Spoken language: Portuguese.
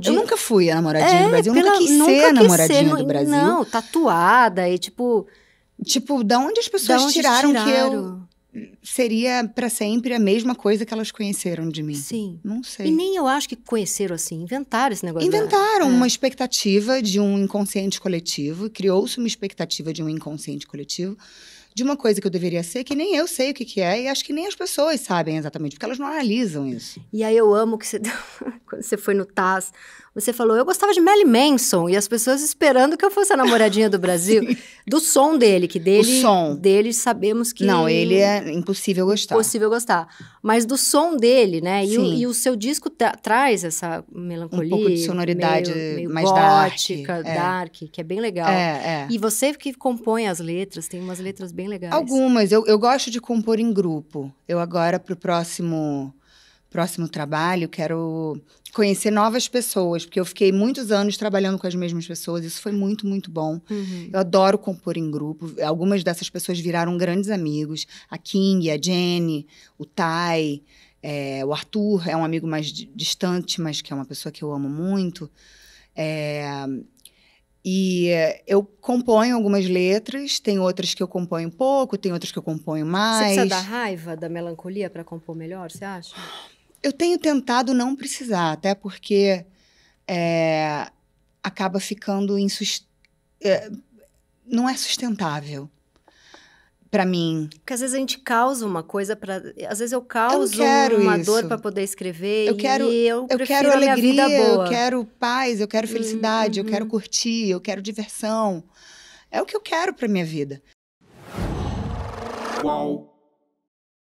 De... Eu nunca fui a namoradinha é, do Brasil, pela... nunca quis nunca ser a namoradinha ser, do Brasil. Não, tatuada e tipo. Tipo, da onde as pessoas onde tiraram, tiraram, que eu seria para sempre a mesma coisa que elas conheceram de mim? Sim. Não sei. E nem eu acho que conheceram assim, inventaram esse negócio. Inventaram da... É. uma é. expectativa de um inconsciente coletivo, criou-se uma expectativa de um inconsciente coletivo de uma coisa que eu deveria ser, que nem eu sei o que, que é, e acho que nem as pessoas sabem exatamente, porque elas não analisam isso. E aí eu amo que você deu você foi no Taz, você falou, eu gostava de Melly Manson, e as pessoas esperando que eu fosse a namoradinha do Brasil, do som dele, que dele, o som. dele sabemos que... Não, ele é impossível gostar. Impossível gostar. Mas do som dele, né, e, o, e o, seu disco traz essa melancolia... Um pouco de sonoridade meio, meio mais gótica, dark. É. dark, que é bem legal. É, é. E você que compõe as letras, tem umas letras bem legais. Algumas, eu, eu gosto de compor em grupo. Eu agora, pro próximo próximo trabalho, quero conhecer novas pessoas, porque eu fiquei muitos anos trabalhando com as mesmas pessoas, isso foi muito, muito bom. Uhum. Eu adoro compor em grupo, algumas dessas pessoas viraram grandes amigos, a King, a Jenny, o Tai, é, o Arthur é um amigo mais distante, mas que é uma pessoa que eu amo muito. É, e eu componho algumas letras, tem outras que eu componho pouco, tem outras que eu componho mais. Você precisa da raiva, da melancolia para compor melhor, você acha? Eu tenho tentado não precisar, até porque é, acaba ficando insust... É, não é sustentável para mim. Porque às vezes a gente causa uma coisa para, às vezes eu causo eu uma isso. dor para poder escrever eu quero, e eu, eu quero alegria, eu quero paz, eu quero felicidade, uhum. eu quero uhum. curtir, eu quero diversão. É o que eu quero para minha vida. Qual